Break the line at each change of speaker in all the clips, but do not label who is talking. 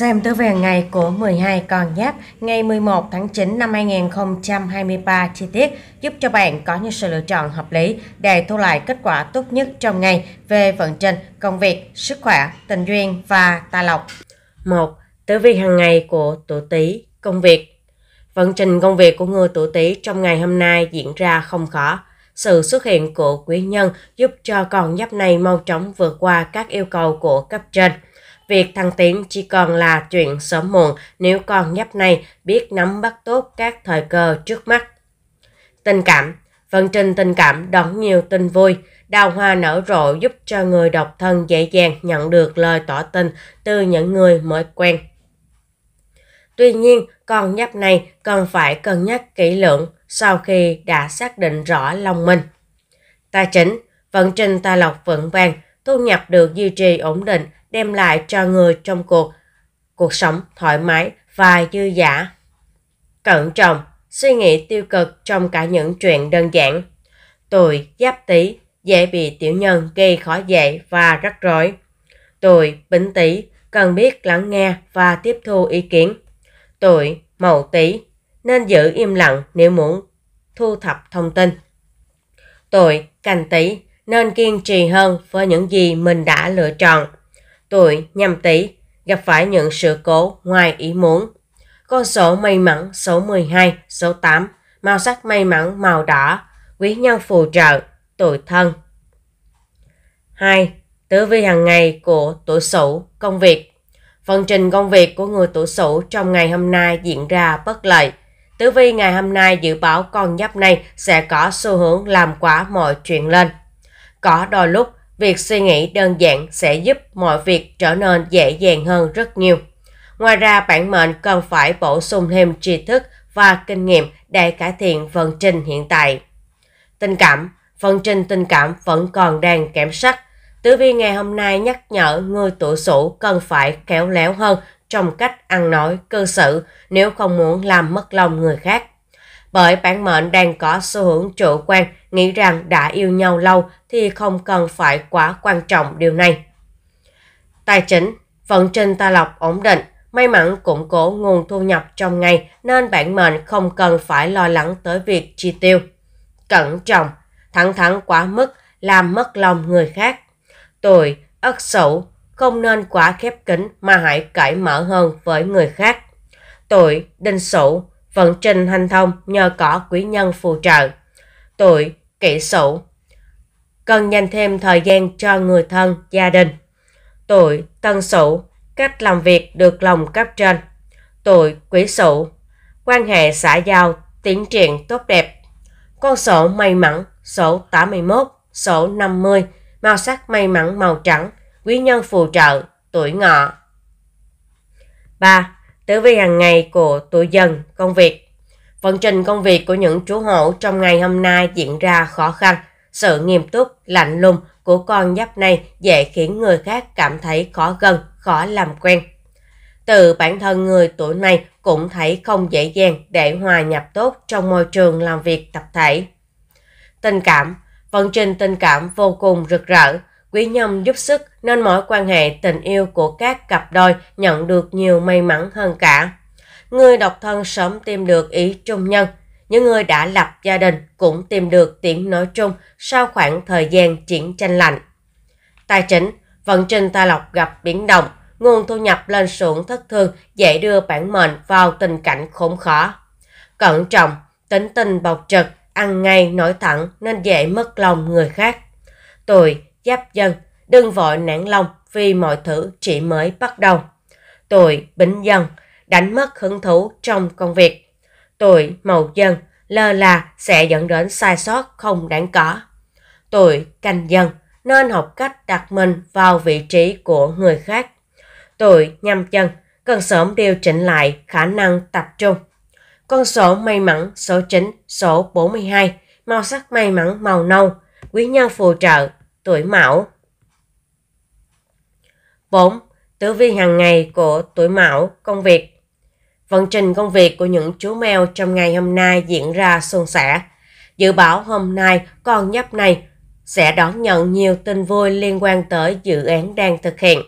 Xem tứ về ngày của 12 con giáp ngày 11 tháng 9 năm 2023 chi tiết giúp cho bạn có những sự lựa chọn hợp lý để thu lại kết quả tốt nhất trong ngày về vận trình, công việc, sức khỏe, tình duyên và tài lộc. 1. Tử vi hàng ngày của tuổi Tý, công việc. Vận trình công việc của người tuổi Tý trong ngày hôm nay diễn ra không khó. Sự xuất hiện của quý nhân giúp cho con giáp này mau chóng vượt qua các yêu cầu của cấp trên – Việc thăng tiến chỉ còn là chuyện sớm muộn nếu con nhóc này biết nắm bắt tốt các thời cơ trước mắt. Tình cảm Vận trình tình cảm đón nhiều tin vui, đào hoa nở rộ giúp cho người độc thân dễ dàng nhận được lời tỏ tình từ những người mới quen. Tuy nhiên, con nhóc này cần phải cân nhắc kỹ lưỡng sau khi đã xác định rõ lòng mình. Tài chính, vận trình tài lộc vững vàng, thu nhập được duy trì ổn định đem lại cho người trong cuộc cuộc sống thoải mái và dư giả. Cẩn trọng, suy nghĩ tiêu cực trong cả những chuyện đơn giản. Tuổi giáp tý dễ bị tiểu nhân gây khó dễ và rắc rối. Tuổi bính tý cần biết lắng nghe và tiếp thu ý kiến. Tuổi mậu tý nên giữ im lặng nếu muốn thu thập thông tin. Tuổi canh tý nên kiên trì hơn với những gì mình đã lựa chọn tuổi nhâm tý gặp phải những sự cố ngoài ý muốn. Con số may mắn số 12, số 8, màu sắc may mắn màu đỏ, quý nhân phù trợ, tuổi thân. 2. Tử vi hàng ngày của tuổi Sửu, công việc. Phần trình công việc của người tuổi Sửu trong ngày hôm nay diễn ra bất lợi. Tử vi ngày hôm nay dự báo con giáp này sẽ có xu hướng làm quá mọi chuyện lên. Có đôi lúc Việc suy nghĩ đơn giản sẽ giúp mọi việc trở nên dễ dàng hơn rất nhiều. Ngoài ra, bản mệnh cần phải bổ sung thêm tri thức và kinh nghiệm để cải thiện vận trình hiện tại. Tình cảm Vận trình tình cảm vẫn còn đang kém sắc. Tử vi ngày hôm nay nhắc nhở người tuổi sửu cần phải khéo léo hơn trong cách ăn nói, cư xử nếu không muốn làm mất lòng người khác bởi bản mệnh đang có xu hướng chủ quan, nghĩ rằng đã yêu nhau lâu thì không cần phải quá quan trọng điều này. Tài chính, vận trình ta lọc ổn định, may mắn củng cố nguồn thu nhập trong ngày nên bản mệnh không cần phải lo lắng tới việc chi tiêu. Cẩn trọng, thẳng thắn quá mức làm mất lòng người khác. Tuổi, ất sửu, không nên quá khép kín mà hãy cởi mở hơn với người khác. Tuổi, đinh sửu, vận trình hành thông nhờ có quý nhân phù trợ. Tuổi kỷ sửu cần dành thêm thời gian cho người thân, gia đình. Tuổi tân sửu cách làm việc được lòng cấp trên. Tuổi quý sửu quan hệ xã giao tiến triển tốt đẹp. Con sổ may mắn sổ 81, sổ 50, màu sắc may mắn màu trắng, quý nhân phù trợ, tuổi ngọ. 3 tử vi hàng ngày của tuổi dần công việc. Vận trình công việc của những chú hổ trong ngày hôm nay diễn ra khó khăn. Sự nghiêm túc, lạnh lùng của con giáp này dễ khiến người khác cảm thấy khó gần, khó làm quen. Từ bản thân người tuổi này cũng thấy không dễ dàng để hòa nhập tốt trong môi trường làm việc tập thể. Tình cảm Vận trình tình cảm vô cùng rực rỡ, Quý nhân giúp sức nên mọi quan hệ tình yêu của các cặp đôi nhận được nhiều may mắn hơn cả. Người độc thân sớm tìm được ý trung nhân. Những người đã lập gia đình cũng tìm được tiếng nói chung sau khoảng thời gian chiến tranh lạnh. Tài chính, vận trình tài lộc gặp biến động, nguồn thu nhập lên xuống thất thường dễ đưa bản mệnh vào tình cảnh khốn khó. Cẩn trọng, tính tình bộc trực, ăn ngay nói thẳng nên dễ mất lòng người khác. Tuổi giáp dân, đừng vội nản lòng vì mọi thứ chỉ mới bắt đầu. Tuổi bính dân, đánh mất hứng thú trong công việc. Tuổi mậu dân, lơ là sẽ dẫn đến sai sót không đáng có. Tuổi canh dân, nên học cách đặt mình vào vị trí của người khác. Tuổi nhâm dân, cần sớm điều chỉnh lại khả năng tập trung. Con số may mắn số 9, số 42, màu sắc may mắn màu nâu, quý nhân phù trợ tuổi mão. 4. Tử vi hàng ngày của tuổi mão, công việc. Vận trình công việc của những chú mèo trong ngày hôm nay diễn ra suôn sẻ. Dự báo hôm nay con nhấp này sẽ đón nhận nhiều tin vui liên quan tới dự án đang thực hiện.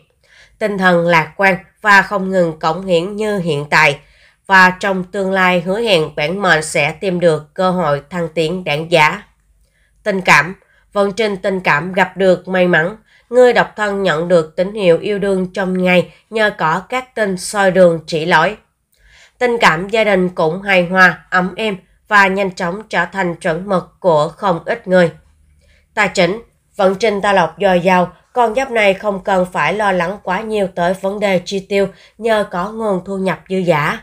Tinh thần lạc quan và không ngừng cống hiến như hiện tại và trong tương lai hứa hẹn bản mệnh sẽ tìm được cơ hội thăng tiến đáng giá. Tình cảm Vận vâng, trình tình cảm gặp được may mắn. Người độc thân nhận được tín hiệu yêu đương trong ngày nhờ có các tin soi đường chỉ lỗi. Tình cảm gia đình cũng hài hòa, ấm êm và nhanh chóng trở thành chuẩn mực của không ít người. Tài chính, vận trình ta lộc dồi dào, con giáp này không cần phải lo lắng quá nhiều tới vấn đề chi tiêu nhờ có nguồn thu nhập dư giả.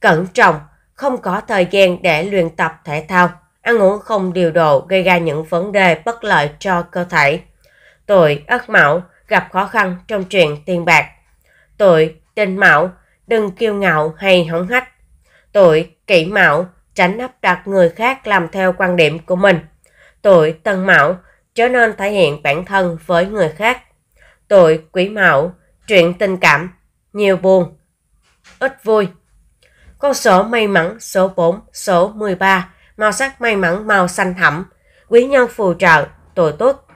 Cẩn trọng, không có thời gian để luyện tập thể thao ăn uống không điều độ gây ra những vấn đề bất lợi cho cơ thể. Tuổi Ất Mão gặp khó khăn trong chuyện tiền bạc. Tuổi Đinh Mão đừng kiêu ngạo hay hống hách. Tuổi Kỷ Mão tránh áp đặt người khác làm theo quan điểm của mình. Tuổi Tân Mão trở nên thể hiện bản thân với người khác. Tuổi Quý Mão chuyện tình cảm nhiều buồn, ít vui. Con số may mắn số 4, số 13 màu sắc may mắn màu xanh thẳm, quý nhân phù trợ, tuổi tốt.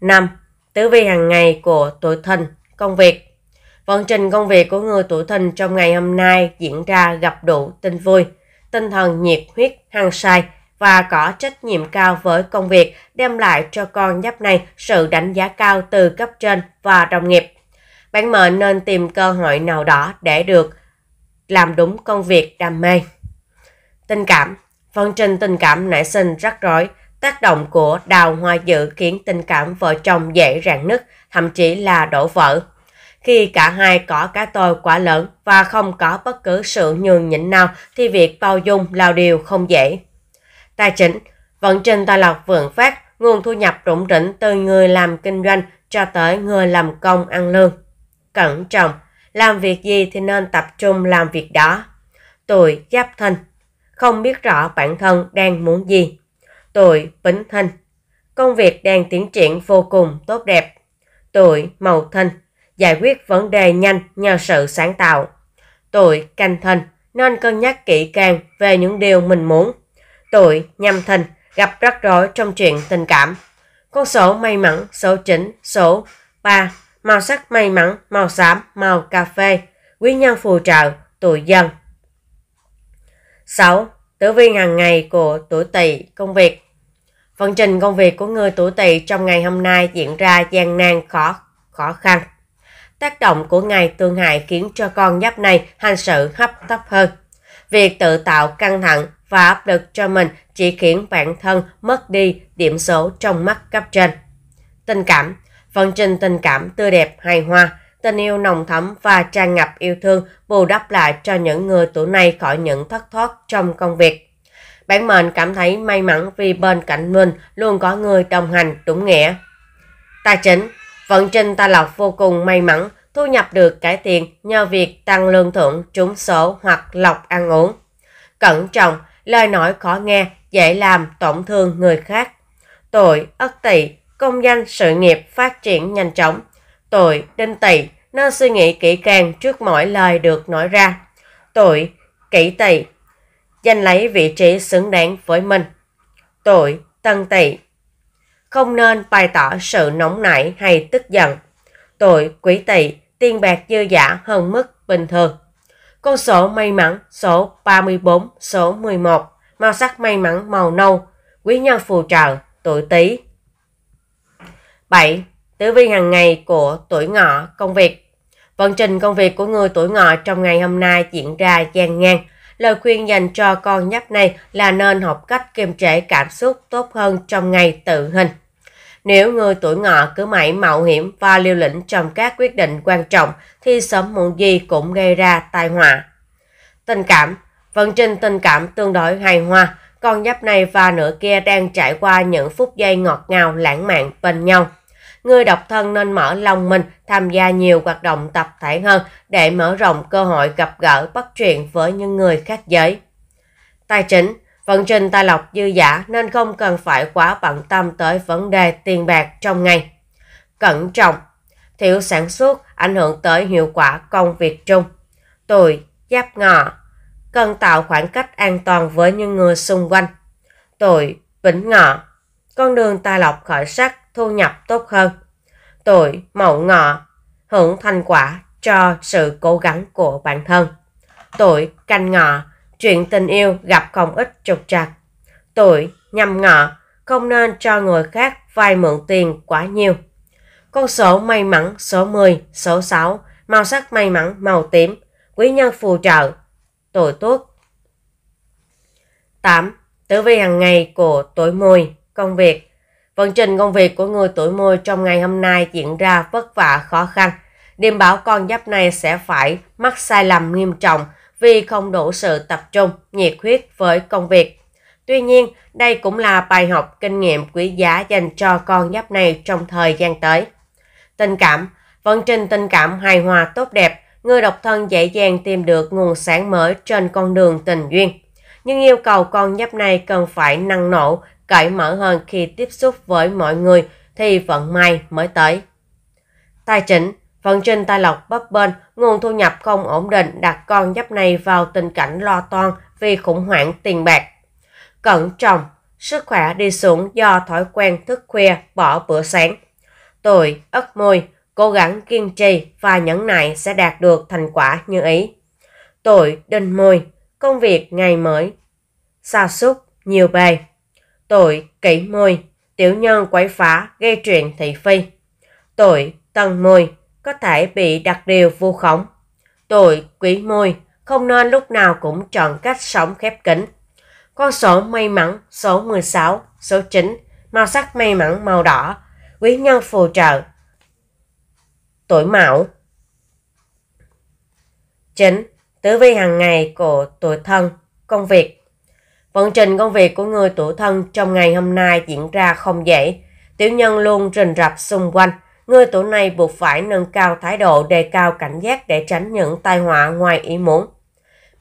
5. Tử vi hàng ngày của tuổi thìn, công việc. Vận trình công việc của người tuổi thìn trong ngày hôm nay diễn ra gặp đủ tin vui, tinh thần nhiệt huyết, hăng say và có trách nhiệm cao với công việc đem lại cho con giáp này sự đánh giá cao từ cấp trên và đồng nghiệp. Bạn mệnh nên tìm cơ hội nào đó để được làm đúng công việc đam mê. Tình cảm Phần trình tình cảm nảy sinh rắc rối, tác động của đào hoa dự khiến tình cảm vợ chồng dễ rạn nứt, thậm chí là đổ vỡ. Khi cả hai có cá tôi quá lớn và không có bất cứ sự nhường nhịn nào thì việc bao dung lao điều không dễ. Tài chính Vận trình tài lộc vượng phát, nguồn thu nhập rủng rỉnh từ người làm kinh doanh cho tới người làm công ăn lương. Cẩn trọng, làm việc gì thì nên tập trung làm việc đó. Tuổi Giáp thân không biết rõ bản thân đang muốn gì. Tuổi Bính Thanh Công việc đang tiến triển vô cùng tốt đẹp. Tuổi Mậu Thanh Giải quyết vấn đề nhanh nhờ sự sáng tạo. Tuổi Canh Thanh nên cân nhắc kỹ càng về những điều mình muốn. Tuổi Nhâm Thanh gặp rắc rối trong chuyện tình cảm. Con số may mắn số 9, số 3, màu sắc may mắn, màu xám, màu cà phê, quý nhân phù trợ, tuổi dân 6. Tử vi hàng ngày của tuổi tỵ công việc Phần trình công việc của người tuổi tỵ trong ngày hôm nay diễn ra gian nan khó khó khăn. Tác động của ngày tương hại khiến cho con giáp này hành sự hấp tấp hơn. Việc tự tạo căng thẳng và áp lực cho mình chỉ khiến bản thân mất đi điểm số trong mắt cấp trên. Tình cảm Phần trình tình cảm tươi đẹp hài hòa Tình yêu nồng thấm và tràn ngập yêu thương bù đắp lại cho những người tuổi này khỏi những thất thoát trong công việc. Bản mệnh cảm thấy may mắn vì bên cạnh mình luôn có người đồng hành đúng nghĩa. Tài chính Vận trình ta lộc vô cùng may mắn, thu nhập được cải thiện nhờ việc tăng lương thưởng trúng số hoặc lọc ăn uống. Cẩn trọng, lời nói khó nghe, dễ làm tổn thương người khác. tội Ất Tỵ, công danh sự nghiệp phát triển nhanh chóng. tội Đinh Tỵ, nó suy nghĩ kỹ càng trước mọi lời được nói ra. Tội, kỹ tỵ, giành lấy vị trí xứng đáng với mình. Tội, tân tỵ, không nên bày tỏ sự nóng nảy hay tức giận. Tội, quý tỵ, tiền bạc dư giả hơn mức bình thường. Con số may mắn số 34, số 11, màu sắc may mắn màu nâu, quý nhân phù trợ, tuổi Tý. 7. Tử vi hàng ngày của tuổi ngọ, công việc. Vận trình công việc của người tuổi ngọ trong ngày hôm nay diễn ra gian ngang. Lời khuyên dành cho con nhóc này là nên học cách kiềm chế cảm xúc tốt hơn trong ngày tự hình. Nếu người tuổi ngọ cứ mãi mạo hiểm và liều lĩnh trong các quyết định quan trọng thì sớm muộn gì cũng gây ra tai họa. Tình cảm Vận trình tình cảm tương đối hài hòa, con nhóc này và nửa kia đang trải qua những phút giây ngọt ngào lãng mạn bên nhau người độc thân nên mở lòng mình tham gia nhiều hoạt động tập thể hơn để mở rộng cơ hội gặp gỡ bắt chuyện với những người khác giới. Tài chính Vận trình tài lộc dư giả nên không cần phải quá bận tâm tới vấn đề tiền bạc trong ngày. Cẩn trọng Thiếu sản xuất ảnh hưởng tới hiệu quả công việc chung. Tuổi Giáp ngọ Cần tạo khoảng cách an toàn với những người xung quanh. Tuổi Vĩnh ngọ Con đường tài lộc khởi sắc thu nhập tốt hơn. Tuổi mậu ngọ, hưởng thành quả cho sự cố gắng của bản thân. Tuổi canh ngọ, chuyện tình yêu gặp không ít trục trặc. Tuổi nhâm ngọ, không nên cho người khác vay mượn tiền quá nhiều. Con số may mắn số 10, số 6, màu sắc may mắn màu tím, quý nhân phù trợ, tuổi tuất. 8. Tử vi hàng ngày của tuổi mùi, công việc. Vận trình công việc của người tuổi mùi trong ngày hôm nay diễn ra vất vả khó khăn. Điềm bảo con giáp này sẽ phải mắc sai lầm nghiêm trọng vì không đủ sự tập trung, nhiệt huyết với công việc. Tuy nhiên, đây cũng là bài học kinh nghiệm quý giá dành cho con giáp này trong thời gian tới. Tình cảm Vận trình tình cảm hài hòa tốt đẹp, người độc thân dễ dàng tìm được nguồn sáng mới trên con đường tình duyên. Nhưng yêu cầu con giáp này cần phải năng nổ cởi mở hơn khi tiếp xúc với mọi người thì vận may mới tới. Tài chính Vận trình tài lộc bấp bênh, nguồn thu nhập không ổn định đặt con giáp này vào tình cảnh lo toan vì khủng hoảng tiền bạc. Cẩn trọng, sức khỏe đi xuống do thói quen thức khuya, bỏ bữa sáng. Tuổi, ất mùi, cố gắng kiên trì và nhẫn nại sẽ đạt được thành quả như ý. Tuổi, đinh mùi, công việc ngày mới. xa xúc nhiều bề tội cấy môi, tiểu nhân quấy phá, gây chuyện thị phi. Tội tầng môi, có thể bị đặt điều vu khống. Tội quý môi, không nên lúc nào cũng chọn cách sống khép kín. Con số may mắn số 16, số 9, màu sắc may mắn màu đỏ, quý nhân phù trợ. Tuổi mão 9. Tử vi hàng ngày của tuổi thân, công việc Vận trình công việc của người tuổi thân trong ngày hôm nay diễn ra không dễ. Tiểu nhân luôn rình rập xung quanh. Người tuổi này buộc phải nâng cao thái độ đề cao cảnh giác để tránh những tai họa ngoài ý muốn.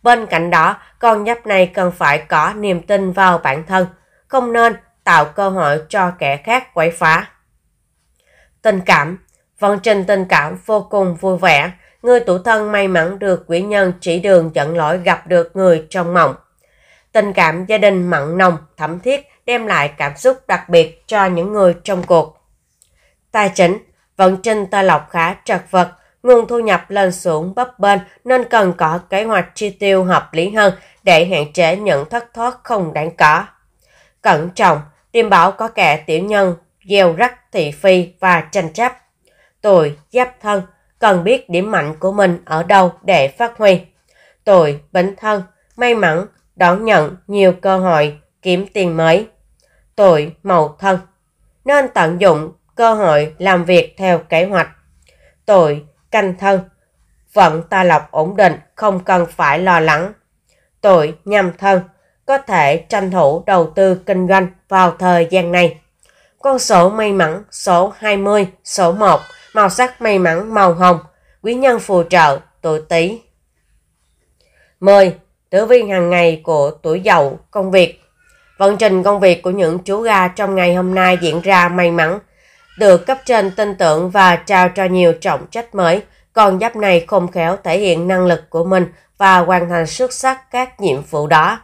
Bên cạnh đó, con giáp này cần phải có niềm tin vào bản thân, không nên tạo cơ hội cho kẻ khác quấy phá. Tình cảm Vận trình tình cảm vô cùng vui vẻ, người tuổi thân may mắn được quý nhân chỉ đường dẫn lỗi gặp được người trong mộng. Tình cảm gia đình mặn nồng, thẩm thiết đem lại cảm xúc đặc biệt cho những người trong cuộc. Tài chính Vận trình tài Lộc khá trật vật, nguồn thu nhập lên xuống bấp bênh nên cần có kế hoạch chi tiêu hợp lý hơn để hạn chế những thất thoát không đáng có. Cẩn trọng, tìm bảo có kẻ tiểu nhân, gieo rắc thị phi và tranh chấp. Tuổi giáp thân cần biết điểm mạnh của mình ở đâu để phát huy. Tuổi bính thân may mắn đón nhận nhiều cơ hội kiếm tiền mới. Tuổi mậu thân nên tận dụng cơ hội làm việc theo kế hoạch. Tuổi canh thân vận ta lộc ổn định không cần phải lo lắng. Tuổi nhâm thân có thể tranh thủ đầu tư kinh doanh vào thời gian này. Con số may mắn số 20, số 1, màu sắc may mắn màu hồng, quý nhân phù trợ, tuổi Tý. 10 tử vi hàng ngày của tuổi giàu công việc. Vận trình công việc của những chú gà trong ngày hôm nay diễn ra may mắn, được cấp trên tin tưởng và trao cho nhiều trọng trách mới. Con giáp này không khéo thể hiện năng lực của mình và hoàn thành xuất sắc các nhiệm vụ đó.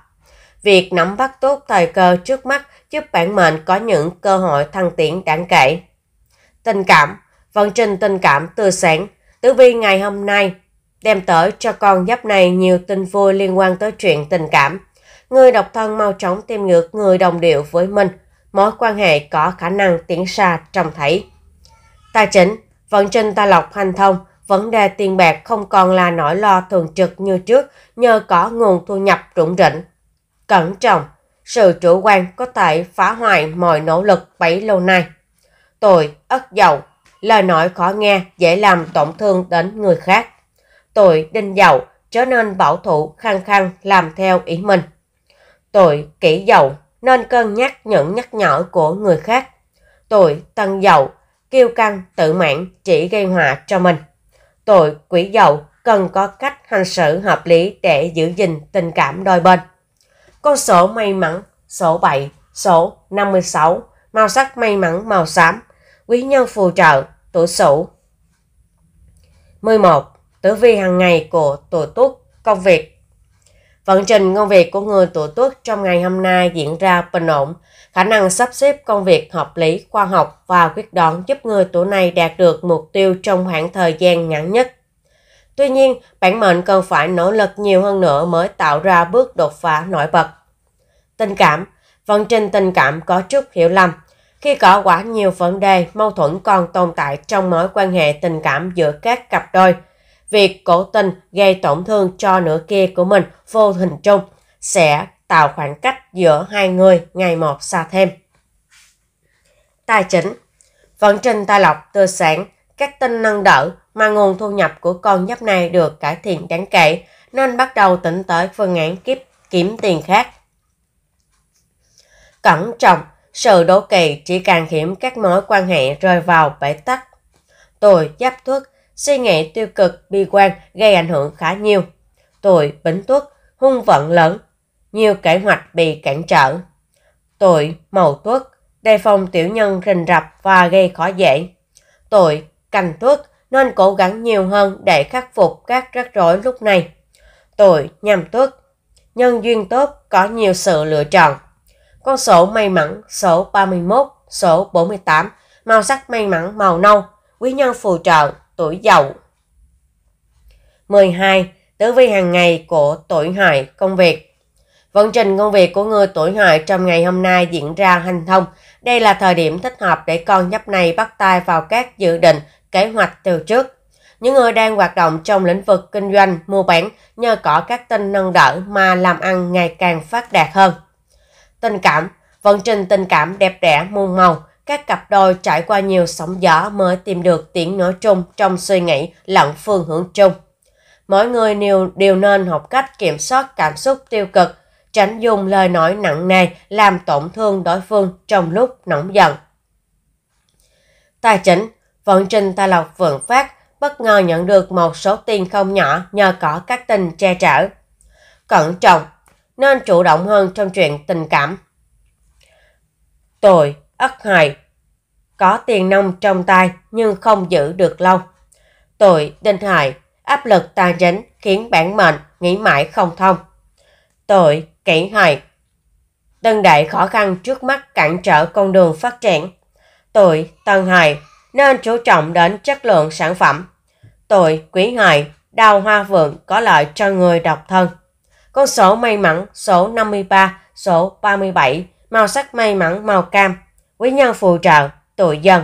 Việc nắm bắt tốt thời cơ trước mắt giúp bản mệnh có những cơ hội thăng tiến đáng kể. Tình cảm Vận trình tình cảm tươi sáng Tử vi ngày hôm nay đem tới cho con giáp này nhiều tin vui liên quan tới chuyện tình cảm. Người độc thân mau chóng tìm ngược người đồng điệu với mình, mối quan hệ có khả năng tiến xa trong thảy. Tài chính, vận trình ta lọc hành thông, vấn đề tiền bạc không còn là nỗi lo thường trực như trước nhờ có nguồn thu nhập rủng rỉnh. Cẩn trọng, sự chủ quan có thể phá hoại mọi nỗ lực bấy lâu nay. Tội, ất dầu, lời nói khó nghe dễ làm tổn thương đến người khác tội đinh dậu trở nên bảo thủ khăng khăng làm theo ý mình. Tội kỹ dậu nên cân nhắc những nhắc nhở của người khác. Tội tân dậu kiêu căng tự mãn chỉ gây họa cho mình. Tội quỷ dậu cần có cách hành xử hợp lý để giữ gìn tình cảm đôi bên. Con số may mắn số 7, số 56, màu sắc may mắn màu xám, quý nhân phù trợ, tuổi Sửu. 11 tử vi hàng ngày của tuổi tuất công việc vận trình công việc của người tuổi tuất trong ngày hôm nay diễn ra bình ổn khả năng sắp xếp công việc hợp lý khoa học và quyết đoán giúp người tuổi này đạt được mục tiêu trong khoảng thời gian ngắn nhất tuy nhiên bản mệnh cần phải nỗ lực nhiều hơn nữa mới tạo ra bước đột phá nổi bật tình cảm vận trình tình cảm có chút hiểu lầm khi có quá nhiều vấn đề mâu thuẫn còn tồn tại trong mối quan hệ tình cảm giữa các cặp đôi việc cố tình gây tổn thương cho nửa kia của mình vô hình chung sẽ tạo khoảng cách giữa hai người ngày một xa thêm. Tài chính Vận trình tài lộc tư sản, các tin nâng đỡ mà nguồn thu nhập của con nhấp này được cải thiện đáng kể nên bắt đầu tính tới phương án kiếp kiếm tiền khác. Cẩn trọng, sự đố kỳ chỉ càng khiến các mối quan hệ rơi vào bể tắc. Tuổi giáp thuốc suy nghĩ tiêu cực bi quan gây ảnh hưởng khá nhiều. Tội bính tuất, hung vận lớn, nhiều kế hoạch bị cản trở. Tội mậu tuất, đề phòng tiểu nhân rình rập và gây khó dễ. Tội canh tuất nên cố gắng nhiều hơn để khắc phục các rắc rối lúc này. Tội nhâm tuất, nhân duyên tốt có nhiều sự lựa chọn. Con số may mắn số 31, số 48, màu sắc may mắn màu nâu, quý nhân phù trợ tuổi dậu. 12. Tử vi hàng ngày của tuổi hại công việc Vận trình công việc của người tuổi hại trong ngày hôm nay diễn ra hành thông. Đây là thời điểm thích hợp để con nhấp này bắt tay vào các dự định, kế hoạch từ trước. Những người đang hoạt động trong lĩnh vực kinh doanh, mua bán nhờ có các tin nâng đỡ mà làm ăn ngày càng phát đạt hơn. Tình cảm Vận trình tình cảm đẹp đẽ muôn màu các cặp đôi trải qua nhiều sóng gió mới tìm được tiếng nói chung trong suy nghĩ lẫn phương hướng chung. Mỗi người đều, đều nên học cách kiểm soát cảm xúc tiêu cực, tránh dùng lời nói nặng nề làm tổn thương đối phương trong lúc nóng giận. Tài chính, vận trình Tài Lộc Vượng Phát bất ngờ nhận được một số tiền không nhỏ nhờ có các tình che chở. Cẩn trọng, nên chủ động hơn trong chuyện tình cảm. Tôi, ất hại, có tiền nông trong tay nhưng không giữ được lâu. Tội đinh hại, áp lực tàn ránh khiến bản mệnh nghĩ mãi không thông. Tội kỷ hại, tân đại khó khăn trước mắt cản trở con đường phát triển. Tội tân hại, nên chú trọng đến chất lượng sản phẩm. Tội quý hại, đào hoa vượng có lợi cho người độc thân. Con số may mắn số 53, số 37, màu sắc may mắn màu cam, quý nhân phù trợ tội dân.